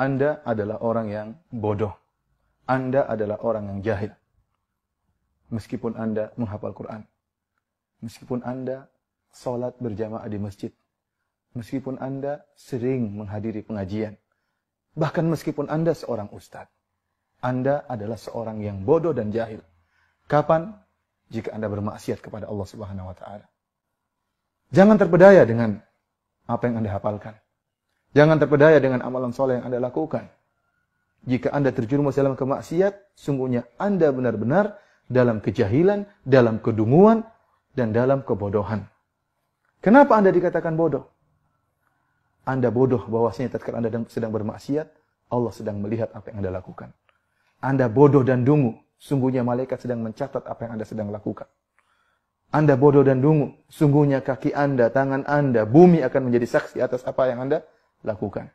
Anda adalah orang yang bodoh. Anda adalah orang yang jahil. Meskipun Anda menghafal Quran. Meskipun Anda sholat berjamaah di masjid. Meskipun Anda sering menghadiri pengajian. Bahkan meskipun Anda seorang ustadz. Anda adalah seorang yang bodoh dan jahil. Kapan? Jika Anda bermaksiat kepada Allah Subhanahu wa taala. Jangan terpedaya dengan apa yang Anda hafalkan. Jangan terpedaya dengan amalan soleh yang Anda lakukan. Jika Anda terjerumus dalam kemaksiat, sungguhnya Anda benar-benar dalam kejahilan, dalam kedunguan, dan dalam kebodohan. Kenapa Anda dikatakan bodoh? Anda bodoh bahwasanya tatkala Anda sedang bermaksiat, Allah sedang melihat apa yang Anda lakukan. Anda bodoh dan dungu, sungguhnya malaikat sedang mencatat apa yang Anda sedang lakukan. Anda bodoh dan dungu, sungguhnya kaki Anda, tangan Anda, bumi akan menjadi saksi atas apa yang Anda lakukan lakukan.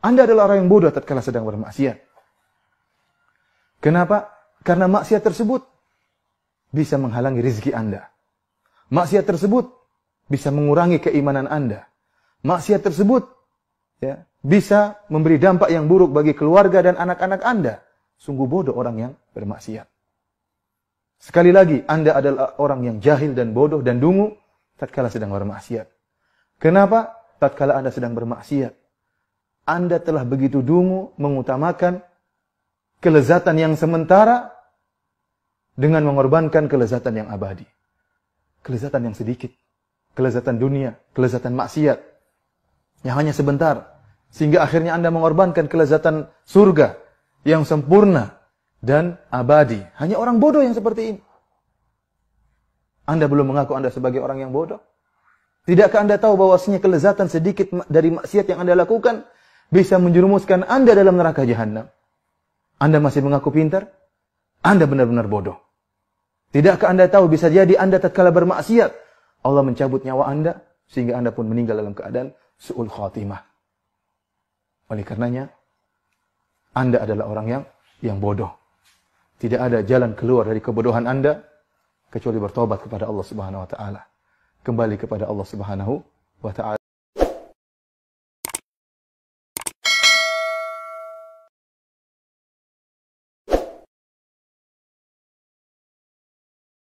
Anda adalah orang yang bodoh tatkala sedang bermaksiat. Kenapa? Karena maksiat tersebut bisa menghalangi rezeki Anda. Maksiat tersebut bisa mengurangi keimanan Anda. Maksiat tersebut ya, bisa memberi dampak yang buruk bagi keluarga dan anak-anak Anda. Sungguh bodoh orang yang bermaksiat. Sekali lagi, Anda adalah orang yang jahil dan bodoh dan dungu tatkala sedang bermaksiat. Kenapa? tatkala Anda sedang bermaksiat. Anda telah begitu dungu mengutamakan kelezatan yang sementara dengan mengorbankan kelezatan yang abadi. Kelezatan yang sedikit, kelezatan dunia, kelezatan maksiat yang hanya sebentar sehingga akhirnya Anda mengorbankan kelezatan surga yang sempurna dan abadi. Hanya orang bodoh yang seperti ini. Anda belum mengaku Anda sebagai orang yang bodoh? Tidakkah Anda tahu bahwasanya kelezatan sedikit dari maksiat yang Anda lakukan bisa menjerumuskan Anda dalam neraka jahanam? Anda masih mengaku pintar? Anda benar-benar bodoh. Tidakkah Anda tahu bisa jadi Anda tatkala bermaksiat Allah mencabut nyawa Anda sehingga Anda pun meninggal dalam keadaan suul khatimah. Oleh karenanya Anda adalah orang yang yang bodoh. Tidak ada jalan keluar dari kebodohan Anda kecuali bertobat kepada Allah Subhanahu wa taala kembali kepada Allah Subhanahu wa taala.